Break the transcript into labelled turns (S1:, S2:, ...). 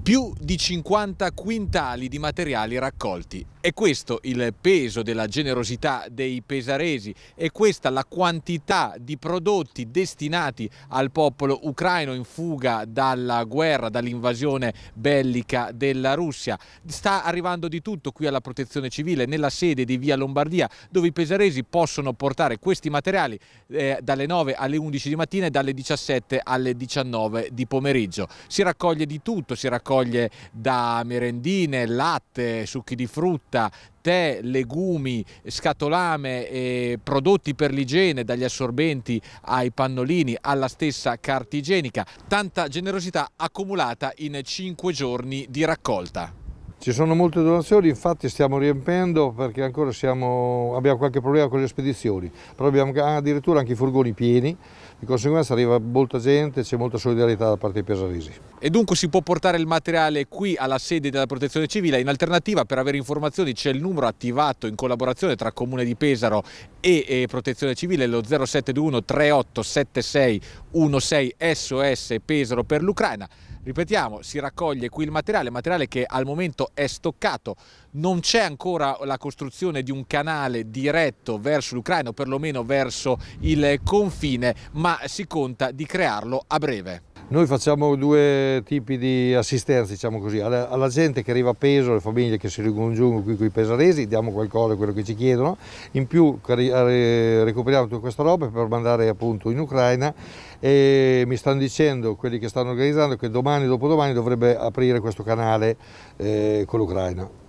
S1: più di 50 quintali di materiali raccolti. È questo il peso della generosità dei pesaresi è questa la quantità di prodotti destinati al popolo ucraino in fuga dalla guerra, dall'invasione bellica della Russia. Sta arrivando di tutto qui alla protezione civile, nella sede di Via Lombardia, dove i pesaresi possono portare questi materiali eh, dalle 9 alle 11 di mattina e dalle 17 alle 19 di pomeriggio. Si raccoglie di tutto, si raccoglie raccoglie da merendine, latte, succhi di frutta, tè, legumi, scatolame, eh, prodotti per l'igiene, dagli assorbenti ai pannolini, alla stessa carta igienica. Tanta generosità accumulata in cinque giorni di raccolta.
S2: Ci sono molte donazioni, infatti stiamo riempendo perché ancora siamo, abbiamo qualche problema con le spedizioni, però abbiamo addirittura anche i furgoni pieni, di conseguenza arriva molta gente, c'è molta solidarietà da parte dei pesaresi.
S1: E dunque si può portare il materiale qui alla sede della protezione civile, in alternativa per avere informazioni c'è il numero attivato in collaborazione tra Comune di Pesaro e, e Protezione Civile, lo 0721 3876 16 SOS Pesaro per l'Ucraina. Ripetiamo, si raccoglie qui il materiale, materiale che al momento è stoccato, non c'è ancora la costruzione di un canale diretto verso l'Ucraina o perlomeno verso il confine, ma si conta di crearlo a breve.
S2: Noi facciamo due tipi di assistenza, diciamo così, alla, alla, gente che arriva a peso, alle famiglie che si ricongiungono qui con i pesaresi, diamo qualcosa, quello che ci chiedono, in più recuperiamo tutta questa roba per mandare appunto in Ucraina e mi stanno dicendo quelli che stanno organizzando che domani, dopodomani dovrebbe aprire questo canale eh, con l'Ucraina.